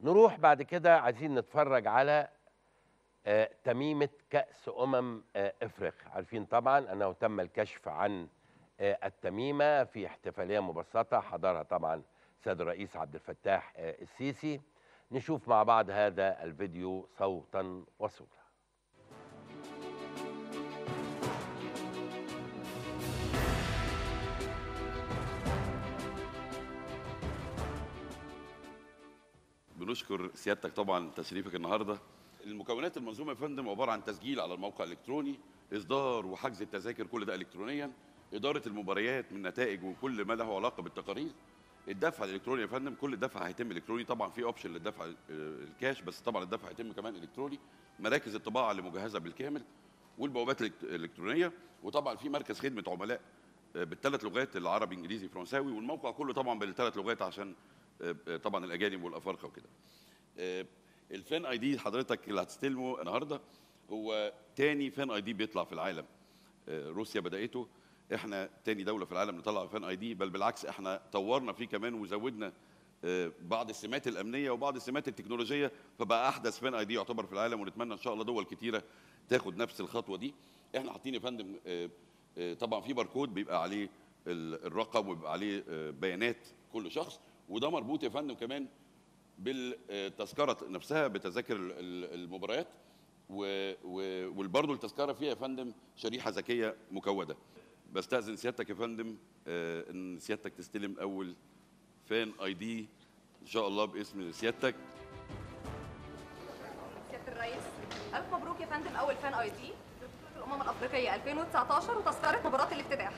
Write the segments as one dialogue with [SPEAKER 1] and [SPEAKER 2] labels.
[SPEAKER 1] نروح بعد كده عايزين نتفرج على آه تميمة كأس أمم آه إفريقيا عارفين طبعا أنه تم الكشف عن آه التميمة في احتفالية مبسطة حضرها طبعا سيد الرئيس عبد الفتاح آه، السيسي نشوف مع بعض هذا الفيديو صوتا وصورة
[SPEAKER 2] بنشكر سيادتك طبعا تشريفك النهارده المكونات المنظومه يا فندم عباره عن تسجيل على الموقع الالكتروني اصدار وحجز التذاكر كل ده الكترونيا اداره المباريات من نتائج وكل ما له علاقه بالتقارير الدفع الالكتروني يا فندم كل دفع هيتم الكتروني طبعا في اوبشن للدفع الكاش بس طبعا الدفع هيتم كمان الكتروني مراكز الطباعه اللي مجهزه بالكامل والبوابات الالكترونيه وطبعا في مركز خدمه عملاء آه، بالثلاث لغات العربي انجليزي فرنساوي والموقع كله طبعا بالثلاث لغات عشان آه، آه، طبعا الاجانب والافارقه وكده آه، الفان اي دي حضرتك اللي هتستلمه النهارده هو تاني فان اي دي بيطلع في العالم روسيا بداته احنا تاني دوله في العالم نطلع فان اي دي بل بالعكس احنا طورنا فيه كمان وزودنا بعض السمات الامنيه وبعض السمات التكنولوجيه فبقى احدث فان اي دي يعتبر في العالم ونتمنى ان شاء الله دول كتيره تاخد نفس الخطوه دي احنا حاطين يا فندم طبعا في باركود بيبقى عليه الرقم وبيبقى عليه بيانات كل شخص وده مربوط يا فندم كمان بالتذكره نفسها بتذاكر المباريات وبرضه التذكره فيها يا فندم شريحه ذكيه مكوده بستاذن سيادتك يا فندم آه، ان سيادتك تستلم اول فان اي دي ان شاء الله باسم سيادتك سياده الرئيس الف مبروك يا فندم اول فان اي دي لبطوله الامم الافريقيه 2019 وتذكره مباراه الافتتاح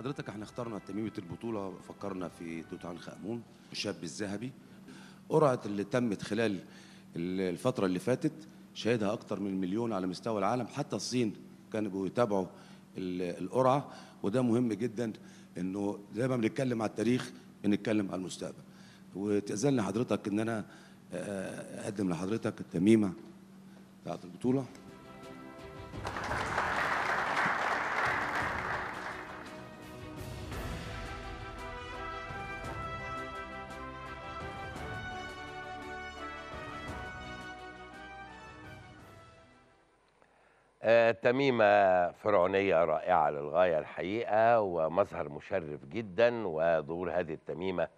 [SPEAKER 2] حضرتك احنا اخترنا تميمه البطوله فكرنا في توت عنخ امون الشاب الذهبي قرعه اللي تمت خلال الفتره اللي فاتت شهدها اكثر من مليون على مستوى العالم حتى الصين كانوا بيتابعوا القرعه وده مهم جدا انه زي ما بنتكلم على التاريخ بنتكلم على المستقبل وتأذن لحضرتك ان انا آه، آه، اقدم لحضرتك التميمه بتاعت البطوله
[SPEAKER 1] آه، تميمة فرعونية رائعة للغاية الحقيقة ومظهر مشرف جدا وظهور هذه التميمة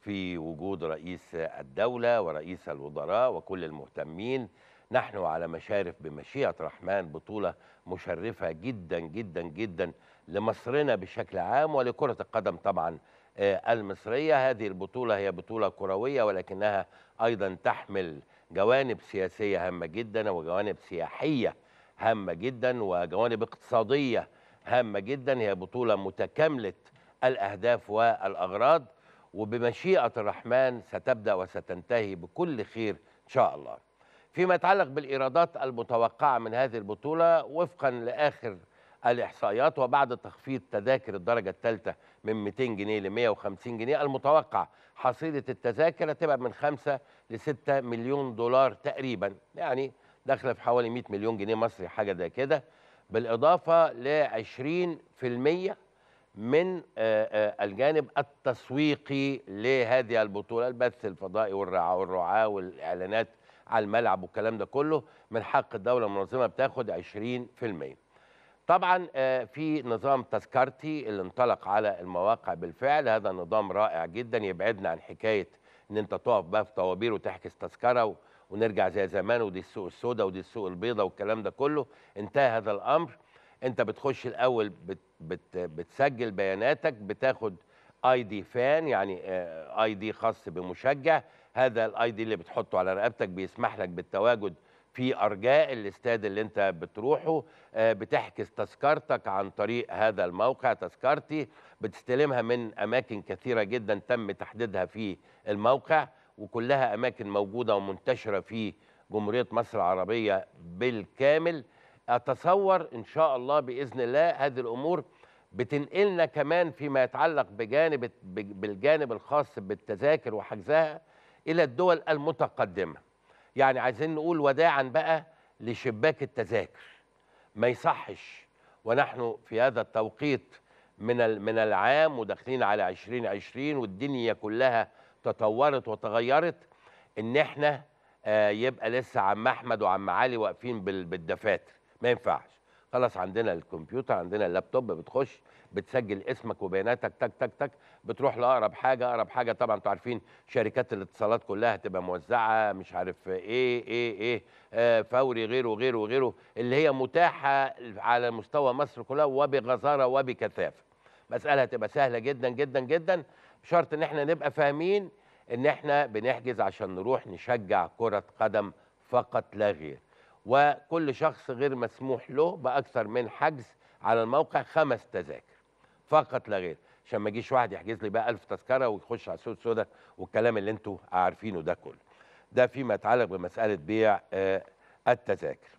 [SPEAKER 1] في وجود رئيس الدولة ورئيس الوزراء وكل المهتمين نحن على مشارف بمشيئة رحمن بطولة مشرفة جدا جدا جدا لمصرنا بشكل عام ولكرة القدم طبعا آه، المصرية هذه البطولة هي بطولة كروية ولكنها أيضا تحمل جوانب سياسية هامة جدا وجوانب سياحية هامة جدا وجوانب اقتصادية هامة جدا هي بطولة متكاملة الأهداف والأغراض وبمشيئة الرحمن ستبدأ وستنتهي بكل خير إن شاء الله فيما يتعلق بالإيرادات المتوقعة من هذه البطولة وفقا لآخر الإحصائيات وبعد تخفيض تذاكر الدرجة الثالثة من 200 جنيه ل 150 جنيه المتوقع حصيلة التذاكر تبقى من 5 ل 6 مليون دولار تقريبا يعني داخله في حوالي 100 مليون جنيه مصري حاجه زي كده بالاضافه ل 20% من آه، آه، الجانب التسويقي لهذه البطوله البث الفضائي والرعاه والاعلانات على الملعب والكلام ده كله من حق الدوله المنظمه بتاخد 20%. طبعا آه، في نظام تذكرتي اللي انطلق على المواقع بالفعل هذا نظام رائع جدا يبعدنا عن حكايه ان انت تقف بقى في طوابير وتحجز تذكره ونرجع زي زمان ودي السوق السوداء ودي السوق البيضاء والكلام ده كله انتهى هذا الامر انت بتخش الاول بت بت بتسجل بياناتك بتاخد اي دي فان يعني آه، اي دي خاص بمشجع هذا الاي دي اللي بتحطه على رقبتك بيسمح لك بالتواجد في ارجاء الاستاد اللي انت بتروحه آه، بتحجز تذكرتك عن طريق هذا الموقع تذكرتي بتستلمها من اماكن كثيره جدا تم تحديدها في الموقع وكلها أماكن موجودة ومنتشرة في جمهورية مصر العربية بالكامل أتصور إن شاء الله بإذن الله هذه الأمور بتنقلنا كمان فيما يتعلق بجانب بالجانب الخاص بالتذاكر وحجزها إلى الدول المتقدمة يعني عايزين نقول وداعا بقى لشباك التذاكر ما يصحش ونحن في هذا التوقيت من من العام وداخلين على 2020 والدنيا كلها تطورت وتغيرت ان احنا آه، يبقى لسه عم احمد وعم علي واقفين بالدفاتر ما ينفعش خلاص عندنا الكمبيوتر عندنا اللابتوب بتخش بتسجل اسمك وبياناتك تك تك تك بتروح لاقرب حاجه اقرب حاجه طبعا انتوا عارفين شركات الاتصالات كلها هتبقى موزعه مش عارف ايه ايه ايه آه فوري غيره وغيره وغيره اللي هي متاحه على مستوى مصر كلها وبغزاره وبكثافه مساله هتبقى سهله جدا جدا جدا بشرط ان احنا نبقى فاهمين ان احنا بنحجز عشان نروح نشجع كرة قدم فقط لا غير وكل شخص غير مسموح له باكثر من حجز على الموقع خمس تذاكر فقط لا غير عشان ما يجيش واحد يحجز لي بقى 1000 تذكره ويخش على السوق السوداء والكلام اللي انتم عارفينه ده كله ده فيما يتعلق بمساله بيع آه، التذاكر